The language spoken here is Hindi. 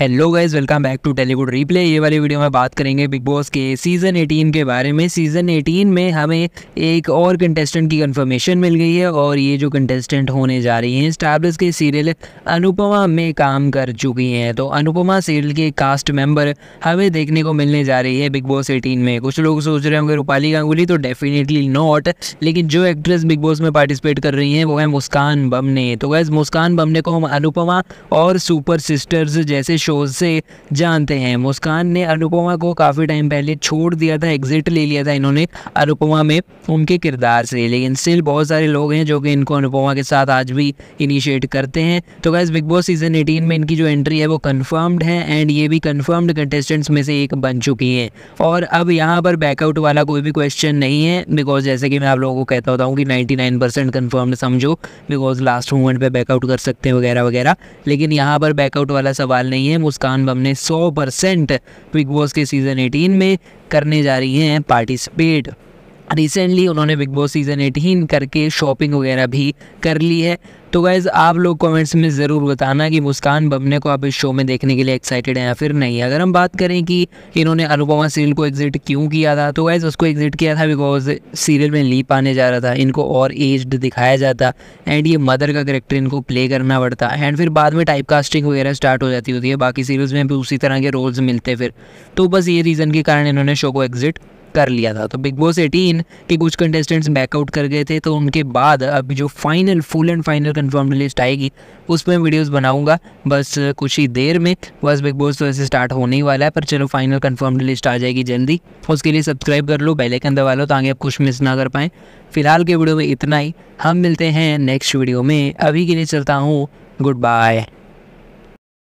hello guys welcome back to Tellywood replay ये वाली वीडियो में बात करेंगे बिग बॉस के सीज़न 18 के बारे में सीज़न 18 में हमें एक और कंटेस्टेंट की कंफर्मेशन मिल गई है और ये जो कंटेस्टेंट होने जा रही हैं स्टारप्लस के सीरियल अनुपमा में काम कर चुकी हैं तो अनुपमा सीरियल के कास्ट मेंबर हमें देखने को मिलने जा रही है बिग बॉस एटीन में कुछ लोग सोच रहे होंगे रूपाली गांगुली तो डेफिनेटली नॉट लेकिन जो एक्ट्रेस बिग बॉस में पार्टिसिपेट कर रही हैं वो है मुस्कान बमने तो गैज़ मुस्कान बमने को हम अनुपमा और सुपर सिस्टर्स जैसे शोज से जानते हैं मुस्कान ने अनुपमा को काफ़ी टाइम पहले छोड़ दिया था एग्जिट ले लिया था इन्होंने अनुपमा में उनके किरदार से लेकिन स्टिल बहुत सारे लोग हैं जो कि इनको अनुपमा के साथ आज भी इनिशिएट करते हैं तो guess Bigg Boss season eighteen में इनकी जो एंट्री है वो कन्फर्म्ड है एंड ये भी कन्फर्म्ड कंटेस्टेंट्स में से एक बन चुकी हैं और अब यहाँ पर बैकआउट वाला कोई भी क्वेश्चन नहीं है बिकॉज जैसे कि मैं आप लोगों को कहता होता हूँ कि नाइन परसेंट कन्फर्म्ड समझो बिकॉज लास्ट मोमेंट पे बैकआउट कर सकते हैं वगैरह वगैरह लेकिन यहाँ पर बैकआउट वाला सवाल नहीं है मुस्कान बम ने 100 परसेंट बिग बॉस के सीज़न 18 में करने जा रही हैं पार्टिसिपेट रिसेंटली उन्होंने बिग बॉस सीज़न एटीन करके शॉपिंग वगैरह भी कर ली है तो गैज़ आप लोग कमेंट्स में ज़रूर बताना कि मुस्कान बबने को आप इस शो में देखने के लिए एक्साइटेड हैं या फिर नहीं अगर हम बात करें कि इन्होंने अनुपमा सीरियल को एग्ज़िट क्यों किया था तो गैज़ उसको एग्ज़िट किया था बिकॉज सीरियल में लीप आने जा रहा था इनको और एज्ड दिखाया जाता एंड ये मदर का करेक्टर इनको प्ले करना पड़ता एंड फिर बाद में टाइप कास्टिंग वगैरह स्टार्ट हो जाती होती है बाकी सीरियल्स में भी उसी तरह के रोल्स मिलते फिर तो बस ये रीज़न के कारण इन्होंने शो को एग्ज़िट कर लिया था तो बिग बॉस एटीन के कुछ कंटेस्टेंट्स बैकआउट कर गए थे तो उनके बाद अब जो final full and final confirm list आएगी उसमें वीडियोस बनाऊंगा बस कुछ ही देर में बस बिग बॉस तो ऐसे स्टार्ट होने ही वाला है पर चलो फाइनल कन्फर्म लिस्ट आ जाएगी जल्दी उसके लिए सब्सक्राइब कर लो बेलाइकन दबा लो ताकि आप कुछ मिस ना कर पाएँ फिलहाल के वीडियो में इतना ही हम मिलते हैं नेक्स्ट वीडियो में अभी के लिए चलता हूँ गुड बाय